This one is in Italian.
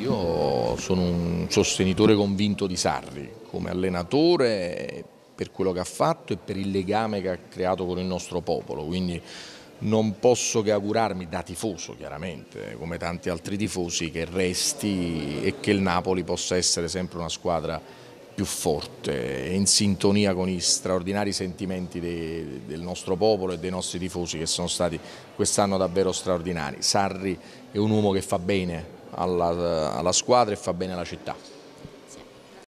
Io sono un sostenitore convinto di Sarri come allenatore per quello che ha fatto e per il legame che ha creato con il nostro popolo, quindi non posso che augurarmi da tifoso chiaramente, come tanti altri tifosi, che resti e che il Napoli possa essere sempre una squadra più forte in sintonia con gli straordinari sentimenti de, del nostro popolo e dei nostri tifosi che sono stati quest'anno davvero straordinari. Sarri è un uomo che fa bene alla, alla squadra e fa bene alla città.